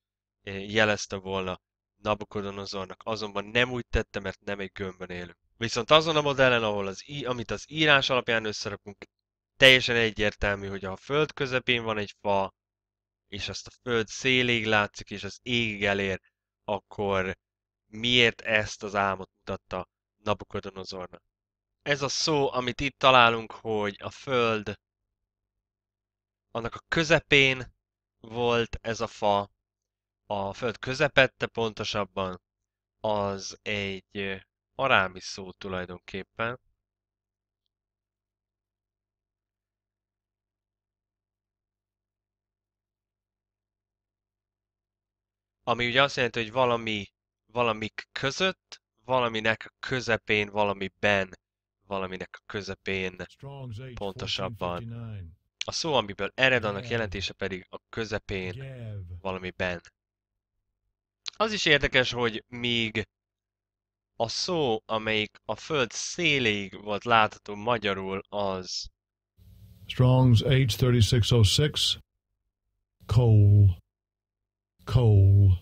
jelezte volna Nabukodonozornak, azonban nem úgy tette, mert nem egy gömbön élünk. Viszont azon a modellen, ahol az, í- amit az írás alapján összerakunk, teljesen egyértelmű, hogy a föld közepén van egy fa, és azt a föld szélig látszik, és az égig elér, akkor miért ezt az álmot mutatta Nabukodonozornak? Ez a szó, amit itt találunk, hogy a föld annak a közepén volt ez a fa, a föld közepette pontosabban, az egy arámi szó tulajdonképpen, ami ugye azt jelenti, hogy valami, valamik között, valaminek a közepén, valamiben, valaminek a közepén pontosabban. A szó, amiből ered, annak jelentése pedig a közepén, valamiben. Az is érdekes, hogy míg a szó, amelyik a föld széléig volt látható magyarul, az Strong's H3606 Coal coal.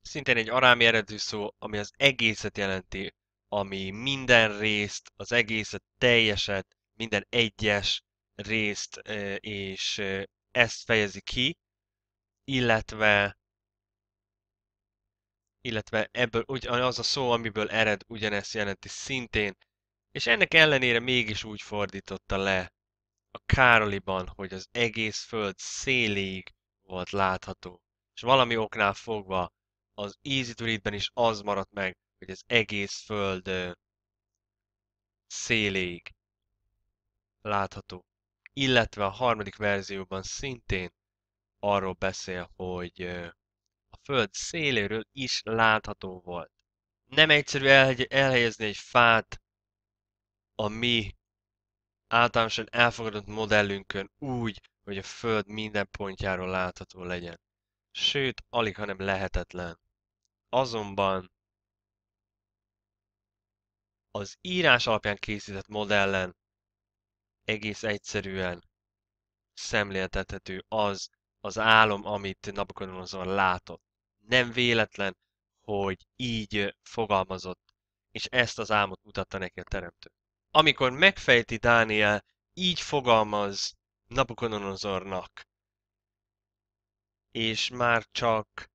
Szintén egy arámi eredetű szó, ami az egészet jelenti, ami minden részt, az egészet, teljeset, minden egyes részt, és ezt fejezi ki, illetve illetve ebből az a szó, amiből ered, ugyanezt jelenti szintén, és ennek ellenére mégis úgy fordította le a Károliban, hogy az egész föld széléig volt látható. És valami oknál fogva az Easy to Read-ben is az maradt meg, hogy az egész föld széléig látható. Illetve a harmadik verzióban szintén arról beszél, hogy a föld széléről is látható volt. Nem egyszerű elhelyezni egy fát a mi általánosan elfogadott modellünkön úgy, hogy a Föld minden pontjáról látható legyen. Sőt, alig, hanem lehetetlen. Azonban az írás alapján készített modellen egész egyszerűen szemléltethető az az álom, amit Nabucodonosor látott. Nem véletlen, hogy így fogalmazott, és ezt az álmot mutatta neki a teremtő. Amikor megfejti Dániel, így fogalmaz Nabukodonozornak. És már csak...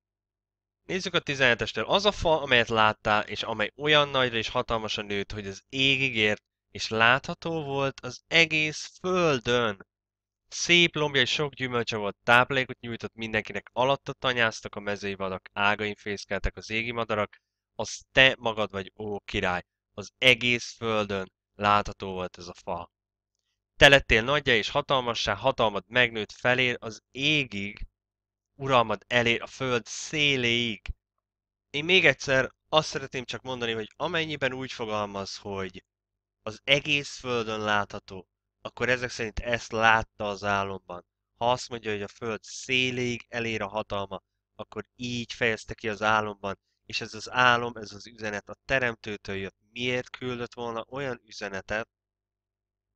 Nézzük a 17-estől. Az a fa, amelyet láttál, és amely olyan nagyra és hatalmasan nőtt, hogy az égig ért, és látható volt az egész földön. Szép lombja és sok gyümölcse volt, táplálékot nyújtott mindenkinek, alatta tanyáztak a mezői vadak, ágain fészkeltek az égi madarak, az te magad vagy, ó király, az egész földön látható volt ez a fa. Te lettél nagyja és hatalmassá, hatalmad megnőtt felér az égig, uralmad elér a föld széléig. Én még egyszer azt szeretném csak mondani, hogy amennyiben úgy fogalmaz, hogy az egész földön látható, akkor ezek szerint ezt látta az álomban. Ha azt mondja, hogy a föld széléig elér a hatalma, akkor így fejezte ki az álomban, és ez az álom, ez az üzenet a teremtőtől jött. Miért küldött volna olyan üzenetet,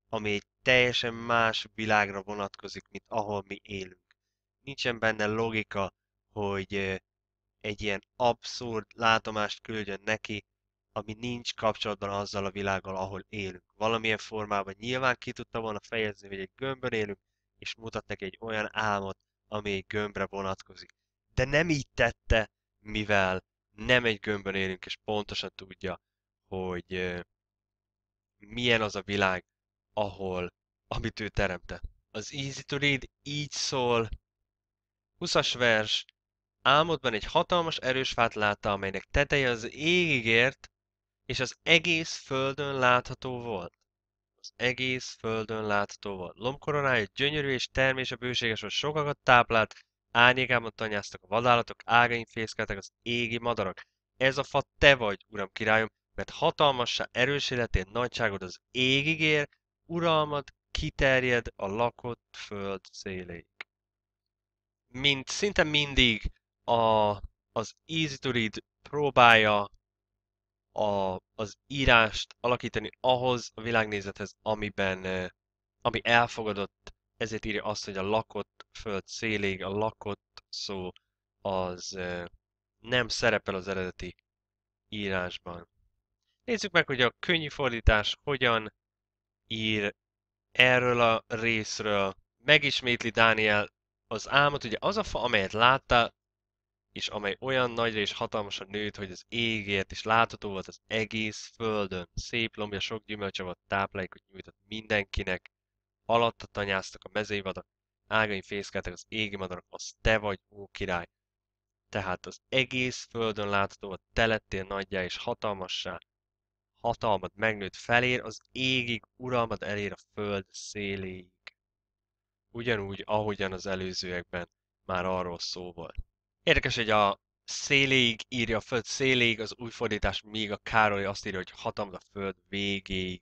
ami egy teljesen más világra vonatkozik, mint ahol mi élünk. Nincsen benne logika, hogy egy ilyen abszurd látomást küldjön neki, ami nincs kapcsolatban azzal a világgal, ahol élünk. Valamilyen formában nyilván ki tudta volna fejezni, hogy egy gömbön élünk, és mutat neki egy olyan álmot, ami egy gömbre vonatkozik. De nem így tette, mivel nem egy gömbön élünk, és pontosan tudja, hogy milyen az a világ, ahol, amit ő teremte. Az Easy to Read így szól. 20 vers. Álmodban egy hatalmas erős fát látta, amelynek teteje az égig ért, és az egész földön látható volt. Az egész földön látható volt. Lomkoronája gyönyörű és termése bőséges hogy sokakat táplált, árnyékában tanyáztak a vadállatok, ágain fészkeltek az égi madarak. Ez a fa te vagy, uram királyom, mert hatalmassá erős életét nagyságod az égig ér, uralmad kiterjed a lakott föld széléig. Mint szinte mindig a, az read próbálja a, az írást alakítani ahhoz a világnézethez, amiben, ami elfogadott, ezért írja azt, hogy a lakott föld széléig, a lakott szó az nem szerepel az eredeti írásban. Nézzük meg, hogy a könnyű fordítás hogyan ír erről a részről, megismétli Dániel az álmot, ugye az a fa, amelyet látta, és amely olyan nagyra és hatalmasan nőtt, hogy az égért is látható volt az egész földön. Szép lombja, sok gyümölcse volt, táplálékot nyújtott mindenkinek, alatta tanyáztak a mezővadak, ágain fészkeltek az égi madarak, az te vagy, ó király. Tehát az egész földön látható volt, te lettél nagyjá és hatalmassá, hatalmad megnőtt felér, az égig uralmad elér a föld széléig. Ugyanúgy, ahogyan az előzőekben már arról szó volt. Érdekes, hogy a széléig írja a föld széléig, az új fordítás még a Károly azt írja, hogy hatalmad a föld végéig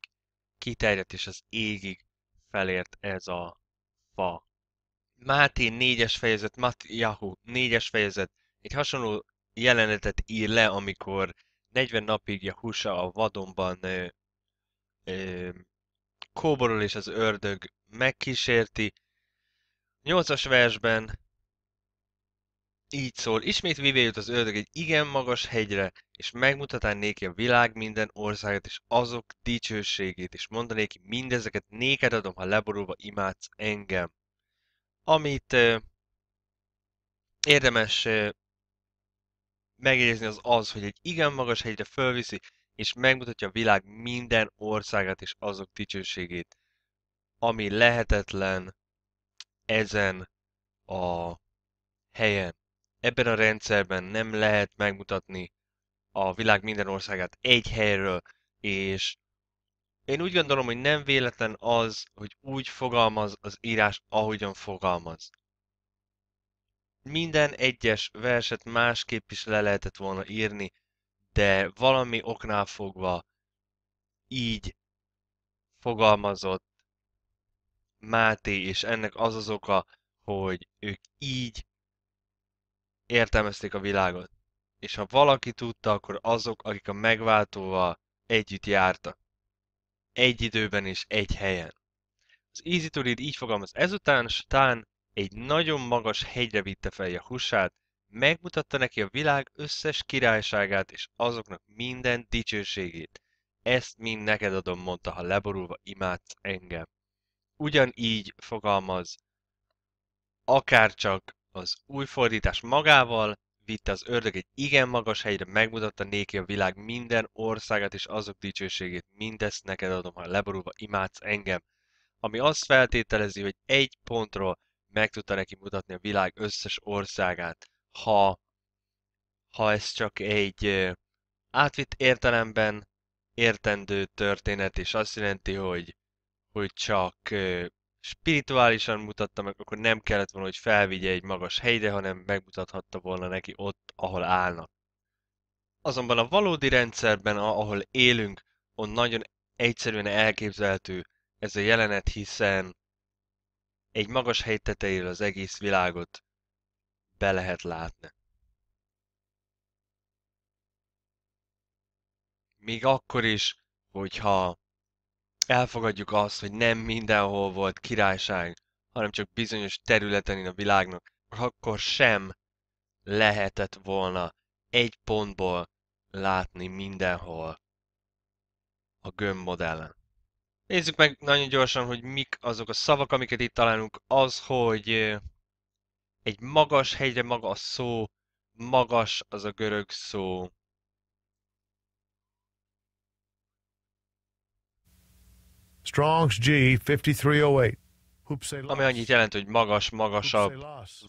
kiterjedt, és az égig felért ez a fa. Máté 4-es fejezet, Matyahu 4-es fejezet, egy hasonló jelenetet ír le, amikor 40 napig Yahusha a vadonban ö, ö, kóborol és az ördög megkísérti. 8-as versben így szól, ismét vivé jut az ördög egy igen magas hegyre, és megmutatán néki a világ minden országát és azok dicsőségét, és mondanék, mindezeket néked adom, ha leborulva imádsz engem. Amit ö, érdemes ö, megjegyezni az az, hogy egy igen magas hegyre fölviszi, és megmutatja a világ minden országát és azok dicsőségét, ami lehetetlen ezen a helyen. Ebben a rendszerben nem lehet megmutatni a világ minden országát egy helyről, és én úgy gondolom, hogy nem véletlen az, hogy úgy fogalmaz az írás, ahogyan fogalmaz minden egyes verset másképp is le lehetett volna írni, de valami oknál fogva így fogalmazott Máté, és ennek az az oka, hogy ők így értelmezték a világot. És ha valaki tudta, akkor azok, akik a megváltóval együtt jártak. Egy időben és egy helyen. Az Easy to Read így fogalmaz. Ezután Stán egy nagyon magas hegyre vitte fel húsát, megmutatta neki a világ összes királyságát és azoknak minden dicsőségét. Ezt mind neked adom, mondta, ha leborulva imádsz engem. Ugyanígy fogalmaz, akárcsak az új fordítás magával, vitte az ördög egy igen magas helyre, megmutatta néki a világ minden országát és azok dicsőségét, mindezt neked adom, ha leborulva imádsz engem. Ami azt feltételezi, hogy egy pontról meg tudta neki mutatni a világ összes országát. Ha, ha ez csak egy átvitt értelemben értendő történet, és azt jelenti, hogy, hogy csak spirituálisan mutatta meg, akkor nem kellett volna, hogy felvigye egy magas helyre, hanem megmutathatta volna neki ott, ahol állnak. Azonban a valódi rendszerben, ahol élünk, on nagyon egyszerűen elképzelhető ez a jelenet, hiszen egy magas hely tetejéről az egész világot be lehet látni. Még akkor is, hogyha elfogadjuk azt, hogy nem mindenhol volt királyság, hanem csak bizonyos területen a világnak, akkor sem lehetett volna egy pontból látni mindenhol a gömb modellen. Nézzük meg nagyon gyorsan, hogy mik azok a szavak, amiket itt találunk. Az, hogy egy magas hegyre maga a szó, magas az a görög szó. Strong's G 5308. Ami annyit jelent, hogy magas, magasabb,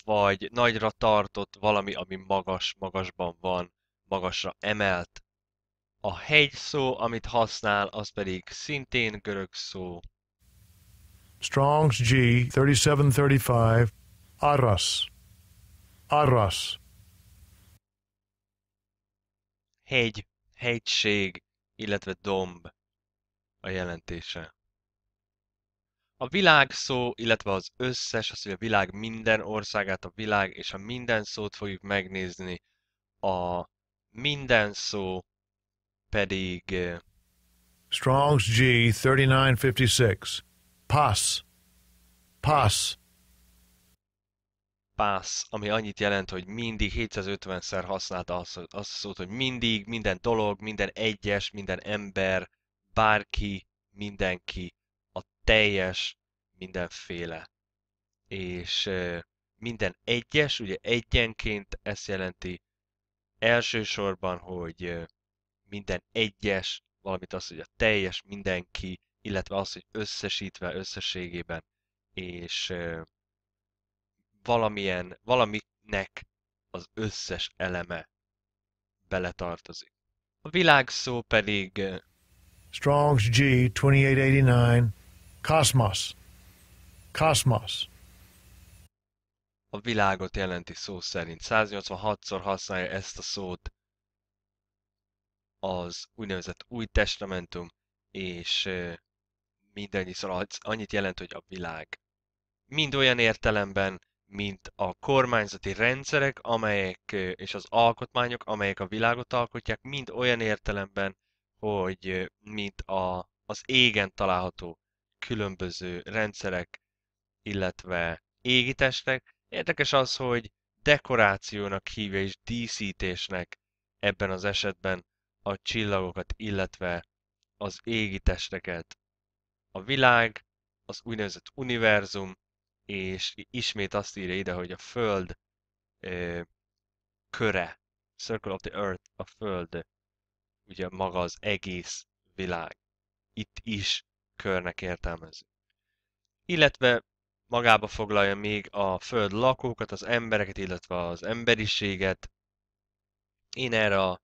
vagy nagyra tartott valami, ami magas, magasban van, magasra emelt. A hegy szó, amit használ, az pedig szintén görög szó. Strong's G 3735 Arras. Arras. Hegy, hegység, illetve domb a jelentése. A világ szó, illetve az összes, az, hogy a világ minden országát, a világ és a minden szót fogjuk megnézni. A minden szó pedig... Strong's G 3956. Pass. Pass. Pass, ami annyit jelent, hogy mindig 750-szer használta azt, a szót, hogy mindig, minden dolog, minden egyes, minden ember, bárki, mindenki, a teljes, mindenféle. És minden egyes, ugye egyenként ezt jelenti elsősorban, hogy minden egyes, valamint az, hogy a teljes mindenki, illetve az, hogy összesítve összességében, és valamilyen, valaminek az összes eleme beletartozik. A világszó pedig... Strong's G 2889, Cosmos. Cosmos. A világot jelenti szó szerint. 186-szor használja ezt a szót az úgynevezett új testamentum, és mindannyi szóval annyit jelent, hogy a világ. Mind olyan értelemben, mint a kormányzati rendszerek, amelyek és az alkotmányok, amelyek a világot alkotják, mind olyan értelemben, hogy mint a, az égen található különböző rendszerek, illetve égitestek. Érdekes az, hogy dekorációnak hívja és díszítésnek ebben az esetben a csillagokat, illetve az égi testeket, a világ, az úgynevezett univerzum, és ismét azt írja ide, hogy a Föld ö, köre, Circle of the Earth, a Föld, ugye maga az egész világ. Itt is körnek értelmezi. Illetve magába foglalja még a Föld lakókat, az embereket, illetve az emberiséget. Én erre a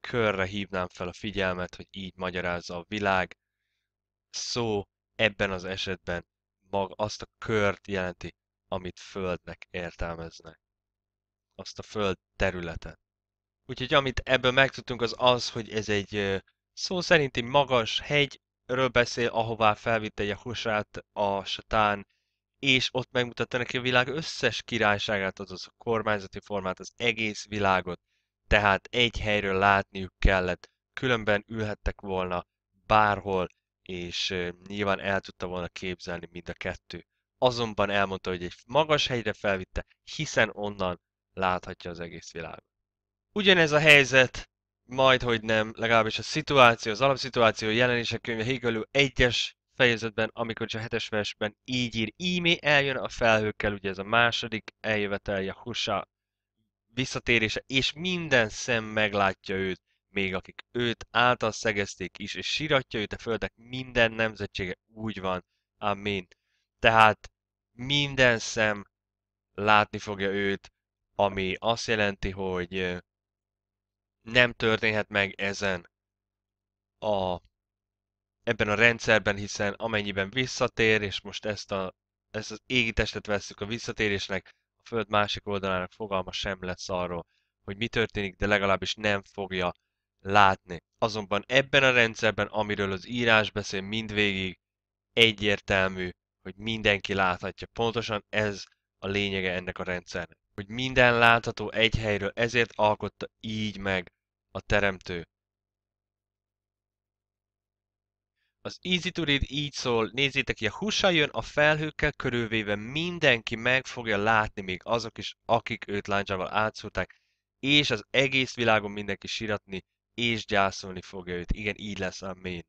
körre hívnám fel a figyelmet, hogy így magyarázza a világ. Szó ebben az esetben mag azt a kört jelenti, amit földnek értelmeznek. Azt a föld területet. Úgyhogy amit ebből megtudtunk az az, hogy ez egy szó szerinti magas hegyről beszél, ahová felvitte Jahusát a satán, és ott megmutatta neki a világ összes királyságát, azaz a kormányzati formát, az egész világot, tehát egy helyről látniuk kellett, különben ülhettek volna bárhol, és nyilván el tudta volna képzelni mind a kettő. Azonban elmondta, hogy egy magas helyre felvitte, hiszen onnan láthatja az egész világot. Ugyanez a helyzet, majd hogy nem, legalábbis a szituáció, az alapszituáció jelenések könyve Hegel egyes fejezetben, amikor a hetes versben így ír, ímé eljön a felhőkkel, ugye ez a második eljövetelje Husa visszatérése, és minden szem meglátja őt, még akik őt által szegezték is, és siratja őt a földek minden nemzetsége, úgy van, amint Tehát minden szem látni fogja őt, ami azt jelenti, hogy nem történhet meg ezen a, ebben a rendszerben, hiszen amennyiben visszatér, és most ezt, a, ezt az égitestet vesszük a visszatérésnek, föld másik oldalának fogalma sem lesz arról, hogy mi történik, de legalábbis nem fogja látni. Azonban ebben a rendszerben, amiről az írás beszél mindvégig, egyértelmű, hogy mindenki láthatja. Pontosan ez a lényege ennek a rendszernek. Hogy minden látható egy helyről, ezért alkotta így meg a teremtő Az Easy to Read így szól, nézzétek ki, a husa jön, a felhőkkel körülvéve mindenki meg fogja látni, még azok is, akik őt láncsával átszúrták, és az egész világon mindenki siratni és gyászolni fogja őt. Igen, így lesz, amén.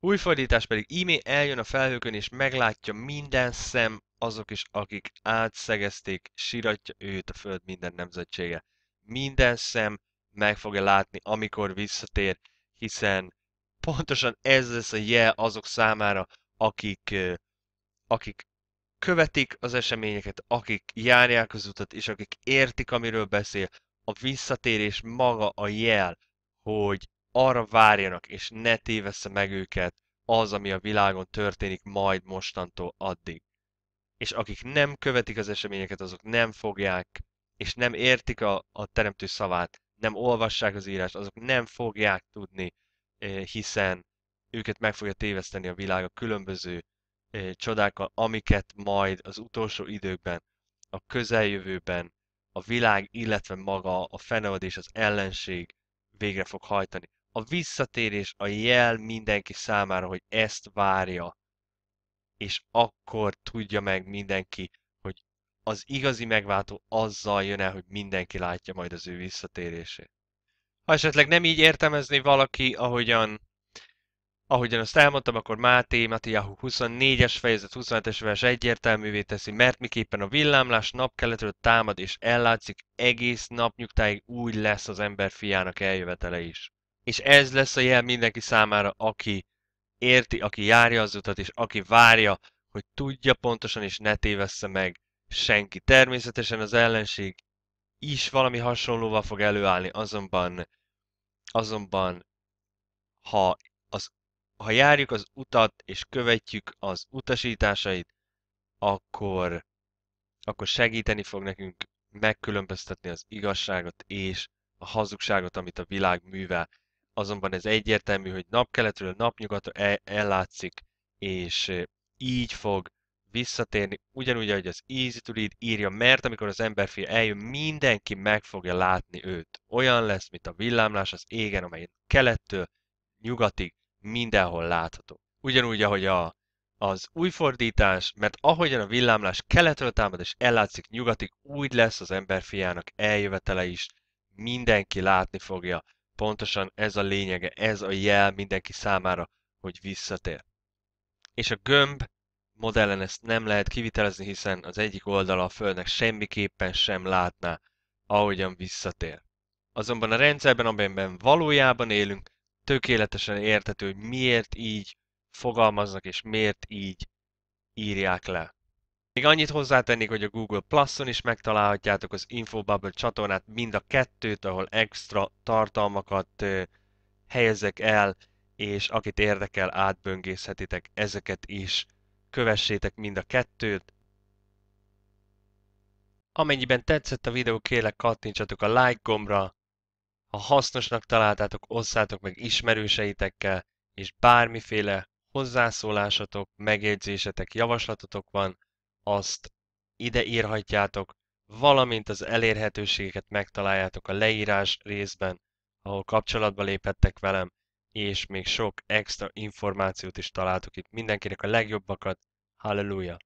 Új fordítás pedig ímé eljön a felhőkön, és meglátja minden szem azok is, akik átszegezték, siratja őt a föld minden nemzetsége. Minden szem meg fogja látni, amikor visszatér, hiszen pontosan ez lesz a jel azok számára, akik, akik követik az eseményeket, akik járják az utat, és akik értik, amiről beszél. A visszatérés maga a jel, hogy arra várjanak, és ne tévessze meg őket az, ami a világon történik majd mostantól addig. És akik nem követik az eseményeket, azok nem fogják, és nem értik a, a teremtő szavát, nem olvassák az írást, azok nem fogják tudni Eh, hiszen őket meg fogja téveszteni a világ a különböző eh, csodákkal, amiket majd az utolsó időkben, a közeljövőben a világ, illetve maga a és az ellenség végre fog hajtani. A visszatérés a jel mindenki számára, hogy ezt várja, és akkor tudja meg mindenki, hogy az igazi megváltó azzal jön el, hogy mindenki látja majd az ő visszatérését. Ha esetleg nem így értelmezni valaki, ahogyan, ahogyan azt elmondtam, akkor Máté, Matiahu 24-es fejezet 25 es vers egyértelművé teszi, mert miképpen a villámlás napkeletről támad és ellátszik egész nap nyugtáig úgy lesz az ember fiának eljövetele is. És ez lesz a jel mindenki számára, aki érti, aki járja az utat, és aki várja, hogy tudja pontosan és ne tévessze meg senki. Természetesen az ellenség is valami hasonlóval fog előállni, azonban azonban ha, az, ha járjuk az utat és követjük az utasításait, akkor, akkor segíteni fog nekünk megkülönböztetni az igazságot és a hazugságot, amit a világ művel. Azonban ez egyértelmű, hogy napkeletről napnyugatra el, ellátszik, és eh, így fog visszatérni, ugyanúgy, ahogy az Easy to Read írja, mert amikor az emberfi eljön, mindenki meg fogja látni őt. Olyan lesz, mint a villámlás az égen, amely kelettől nyugatig mindenhol látható. Ugyanúgy, ahogy a, az új fordítás, mert ahogyan a villámlás keletről támad és ellátszik nyugatig, úgy lesz az emberfiának eljövetele is, mindenki látni fogja. Pontosan ez a lényege, ez a jel mindenki számára, hogy visszatér. És a gömb modellen ezt nem lehet kivitelezni, hiszen az egyik oldala a Földnek semmiképpen sem látná, ahogyan visszatér. Azonban a rendszerben, amiben valójában élünk, tökéletesen értető, hogy miért így fogalmaznak és miért így írják le. Még annyit hozzátennék, hogy a Google Plus-on is megtalálhatjátok az Infobubble csatornát, mind a kettőt, ahol extra tartalmakat ö, helyezek el, és akit érdekel, átböngészhetitek ezeket is kövessétek mind a kettőt. Amennyiben tetszett a videó, kérlek kattintsatok a like gombra, ha hasznosnak találtátok, osszátok meg ismerőseitekkel, és bármiféle hozzászólásatok, megjegyzésetek, javaslatotok van, azt ide írhatjátok, valamint az elérhetőségeket megtaláljátok a leírás részben, ahol kapcsolatba léphettek velem, és még sok extra információt is találtuk itt. Mindenkinek a legjobbakat, halleluja!